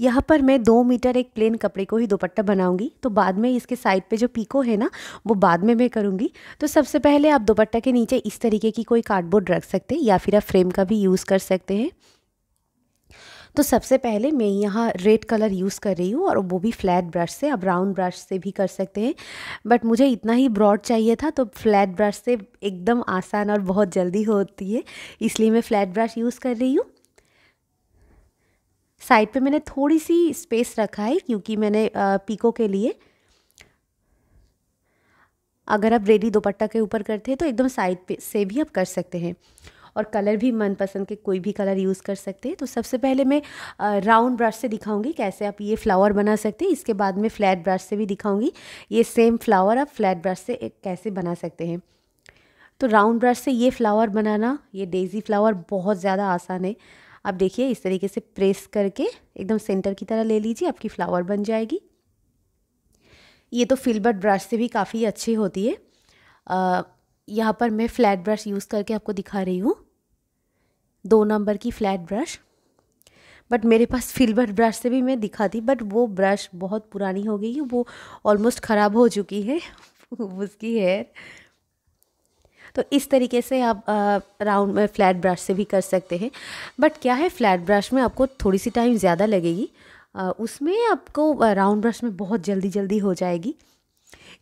यहाँ पर मैं दो मीटर एक प्लेन कपड़े को ही दोपट्टा बनाऊंगी तो बाद में इसके साइड पे जो पीको है ना वो बाद में मैं करूँगी तो सबसे पहले आप दोपट्टा के नीचे इस तरीके की कोई कार्डबोर्ड रख सकते हैं या फिर आप फ्रेम का भी यूज़ कर सकते हैं तो सबसे पहले मैं यहाँ रेड कलर यूज़ कर रही हूँ और वो भी फ्लैट ब्रश से आप राउंड ब्रश से भी कर सकते हैं बट मुझे इतना ही ब्रॉड चाहिए था तो फ्लैट ब्रश से एकदम आसान और बहुत जल्दी होती है इसलिए मैं फ्लैट ब्रश यूज़ कर रही हूँ साइड पे मैंने थोड़ी सी स्पेस रखा है क्योंकि मैंने पीको के लिए अगर आप रेडी दोपट्टा के ऊपर करते हैं तो एकदम साइड पे से भी आप कर सकते हैं और कलर भी मनपसंद के कोई भी कलर यूज़ कर सकते हैं तो सबसे पहले मैं राउंड ब्रश से दिखाऊंगी कैसे आप ये फ्लावर बना सकते हैं इसके बाद में फ्लैट ब्रश से भी दिखाऊंगी ये सेम फ्लावर आप फ्लैट ब्रश से कैसे बना सकते हैं तो राउंड ब्रश से ये फ्लावर बनाना ये डेज़ी फ्लावर बहुत ज़्यादा आसान है आप देखिए इस तरीके से प्रेस करके एकदम सेंटर की तरह ले लीजिए आपकी फ्लावर बन जाएगी ये तो फिलबर्ट ब्रश से भी काफ़ी अच्छी होती है यहाँ पर मैं फ्लैट ब्रश यूज़ करके आपको दिखा रही हूँ दो नंबर की फ्लैट ब्रश बट मेरे पास फिल्बर ब्रश से भी मैं दिखा दी बट वो ब्रश बहुत पुरानी हो गई है वो ऑलमोस्ट ख़राब हो चुकी है उसकी हेयर तो इस तरीके से आप राउंड में फ्लैट ब्रश से भी कर सकते हैं बट क्या है फ्लैट ब्रश में आपको थोड़ी सी टाइम ज़्यादा लगेगी उसमें आपको राउंड ब्रश में बहुत जल्दी जल्दी हो जाएगी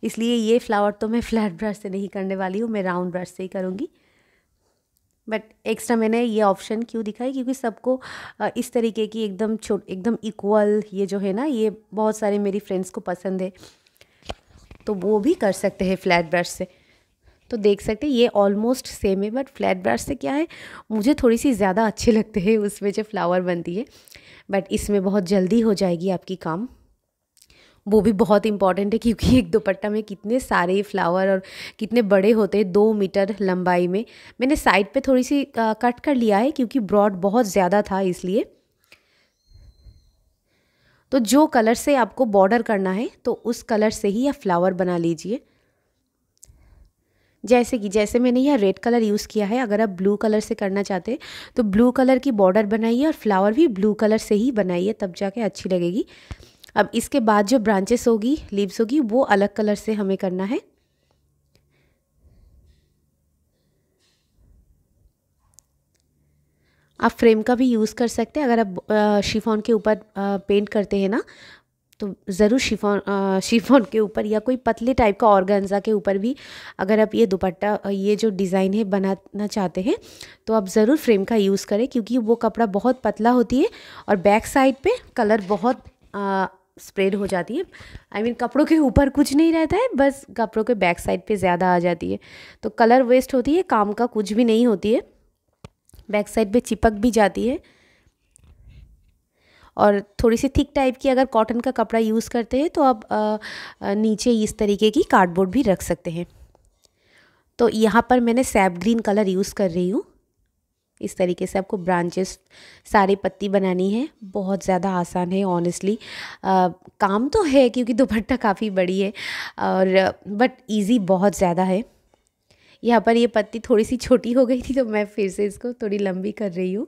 इसलिए ये फ्लावर तो मैं फ्लैट ब्रश से नहीं करने वाली हूँ मैं राउंड ब्रश से ही करूँगी बट एक्स्ट्रा मैंने ये ऑप्शन क्यों दिखाई क्योंकि सबको इस तरीके की एकदम छोट एकदम इक्वल ये जो है ना ये बहुत सारे मेरी फ्रेंड्स को पसंद है तो वो भी कर सकते हैं फ्लैट ब्रश से तो देख सकते हैं ये ऑलमोस्ट सेम है बट फ्लैट ब्रश से क्या है मुझे थोड़ी सी ज़्यादा अच्छे लगते हैं उसमें जो फ्लावर बनती है बट इसमें बहुत जल्दी हो जाएगी आपकी काम वो भी बहुत इंपॉर्टेंट है क्योंकि एक दुपट्टा में कितने सारे फ्लावर और कितने बड़े होते हैं दो मीटर लंबाई में मैंने साइड पे थोड़ी सी कट कर लिया है क्योंकि ब्रॉड बहुत ज़्यादा था इसलिए तो जो कलर से आपको बॉर्डर करना है तो उस कलर से ही आप फ्लावर बना लीजिए जैसे कि जैसे मैंने यह रेड कलर यूज़ किया है अगर आप ब्लू कलर से करना चाहते तो ब्लू कलर की बॉर्डर बनाइए और फ्लावर भी ब्लू कलर से ही बनाइए तब जाके अच्छी लगेगी अब इसके बाद जो ब्रांचेस होगी लीव्स होगी वो अलग कलर से हमें करना है आप फ्रेम का भी यूज़ कर सकते हैं अगर आप शिफॉन के ऊपर पेंट करते हैं ना तो ज़रूर शिफोन शिफोन के ऊपर या कोई पतले टाइप का ऑर्गेन्जा के ऊपर भी अगर आप ये दुपट्टा ये जो डिज़ाइन है बनाना चाहते हैं तो आप ज़रूर फ्रेम का यूज़ करें क्योंकि वो कपड़ा बहुत पतला होती है और बैक साइड पे कलर बहुत स्प्रेड हो जाती है आई I मीन mean, कपड़ों के ऊपर कुछ नहीं रहता है बस कपड़ों के बैक साइड पर ज़्यादा आ जाती है तो कलर वेस्ट होती है काम का कुछ भी नहीं होती है बैक साइड पर चिपक भी जाती है और थोड़ी सी थिक टाइप की अगर कॉटन का कपड़ा यूज़ करते हैं तो आप नीचे इस तरीके की कार्डबोर्ड भी रख सकते हैं तो यहाँ पर मैंने सैप ग्रीन कलर यूज़ कर रही हूँ इस तरीके से आपको ब्रांचेस सारी पत्ती बनानी है बहुत ज़्यादा आसान है ऑनेस्टली काम तो है क्योंकि दुपट्टा काफ़ी बड़ी है और बट इजी बहुत ज़्यादा है यहाँ पर ये पत्ती थोड़ी सी छोटी हो गई थी तो मैं फिर से इसको थोड़ी लंबी कर रही हूँ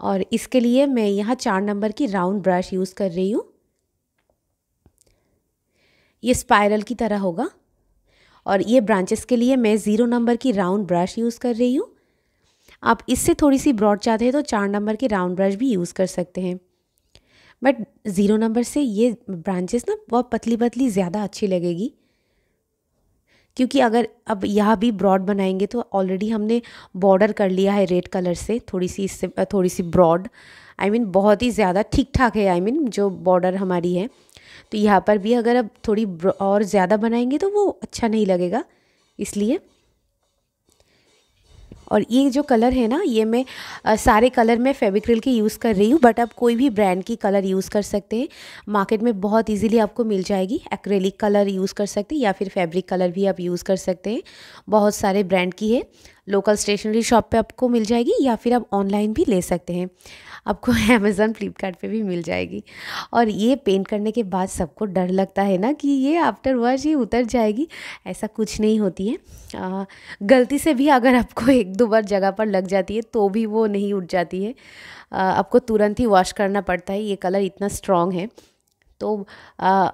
और इसके लिए मैं यहाँ चार नंबर की राउंड ब्रश यूज़ कर रही हूँ ये स्पायरल की तरह होगा और ये ब्रांचेस के लिए मैं ज़ीरो नंबर की राउंड ब्रश यूज़ कर रही हूँ आप इससे थोड़ी सी ब्रॉड चाहते हैं तो चार नंबर की राउंड ब्रश भी यूज़ कर सकते हैं बट ज़ीरो नंबर से ये ब्रांचेस ना बहुत पतली पतली ज़्यादा अच्छी लगेगी क्योंकि अगर अब यह भी ब्रॉड बनाएंगे तो ऑलरेडी हमने बॉर्डर कर लिया है रेड कलर से थोड़ी सी इससे थोड़ी सी ब्रॉड आई मीन बहुत ही ज़्यादा ठीक ठाक है आई I मीन mean, जो बॉर्डर हमारी है तो यहाँ पर भी अगर अब थोड़ी और ज़्यादा बनाएंगे तो वो अच्छा नहीं लगेगा इसलिए और ये जो कलर है ना ये मैं सारे कलर में फेविक्रिल की यूज़ कर रही हूँ बट आप कोई भी ब्रांड की कलर यूज़ कर सकते हैं मार्केट में बहुत इजीली आपको मिल जाएगी एक्रेलिक कलर यूज़ कर सकते हैं या फिर फैब्रिक कलर भी आप यूज़ कर सकते हैं बहुत सारे ब्रांड की है लोकल स्टेशनरी शॉप पे आपको मिल जाएगी या फिर आप ऑनलाइन भी ले सकते हैं आपको अमेज़न फ्लिपकार्ट पे भी मिल जाएगी और ये पेंट करने के बाद सबको डर लगता है ना कि ये आफ्टर वॉश ये उतर जाएगी ऐसा कुछ नहीं होती है आ, गलती से भी अगर आपको एक दो बार जगह पर लग जाती है तो भी वो नहीं उठ जाती है आ, आपको तुरंत ही वॉश करना पड़ता है ये कलर इतना स्ट्रॉन्ग है तो आ,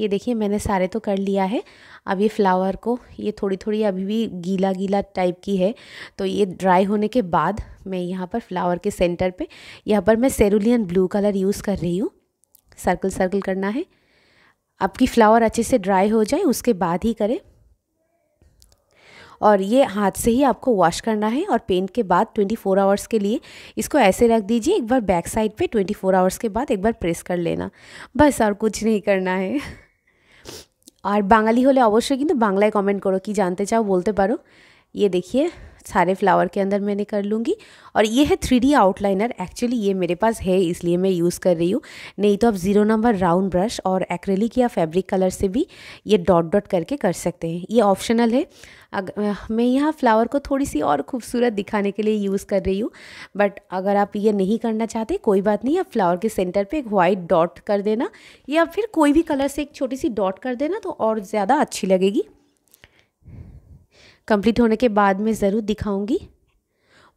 ये देखिए मैंने सारे तो कर लिया है अब ये फ्लावर को ये थोड़ी थोड़ी अभी भी गीला गीला टाइप की है तो ये ड्राई होने के बाद मैं यहाँ पर फ्लावर के सेंटर पे यहाँ पर मैं सेरुलियन ब्लू कलर यूज़ कर रही हूँ सर्कल सर्कल करना है आपकी फ्लावर अच्छे से ड्राई हो जाए उसके बाद ही करें और ये हाथ से ही आपको वॉश करना है और पेंट के बाद 24 आवर्स के लिए इसको ऐसे रख दीजिए एक बार बैक साइड पे 24 आवर्स के बाद एक बार प्रेस कर लेना बस और कुछ नहीं करना है আর বাঙালি হলে অবশ্যই কিন্তু বাংলায় কমেন্ট করো কি জানতে চাও বলতে পারো ইয়ে দেখিয়ে सारे फ्लावर के अंदर मैंने कर लूँगी और ये है थ्री आउटलाइनर एक्चुअली ये मेरे पास है इसलिए मैं यूज़ कर रही हूँ नहीं तो आप ज़ीरो नंबर राउंड ब्रश और एक्रेलिक या फैब्रिक कलर से भी ये डॉट डॉट करके कर सकते हैं ये ऑप्शनल है अगर मैं यहाँ फ्लावर को थोड़ी सी और खूबसूरत दिखाने के लिए यूज़ कर रही हूँ बट अगर आप ये नहीं करना चाहते कोई बात नहीं आप फ्लावर के सेंटर पे एक वाइट डॉट कर देना या फिर कोई भी कलर से एक छोटी सी डॉट कर देना तो और ज़्यादा अच्छी लगेगी कंप्लीट होने के बाद मैं ज़रूर दिखाऊंगी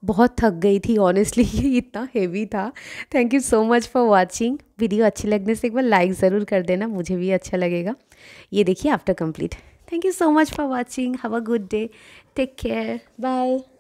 बहुत थक गई थी ऑनेस्टली ये इतना हेवी था thank you so much for watching video अच्छी लगने से एक बार लाइक ज़रूर कर देना मुझे भी अच्छा लगेगा ये देखिए after complete thank you so much for watching have a good day take care bye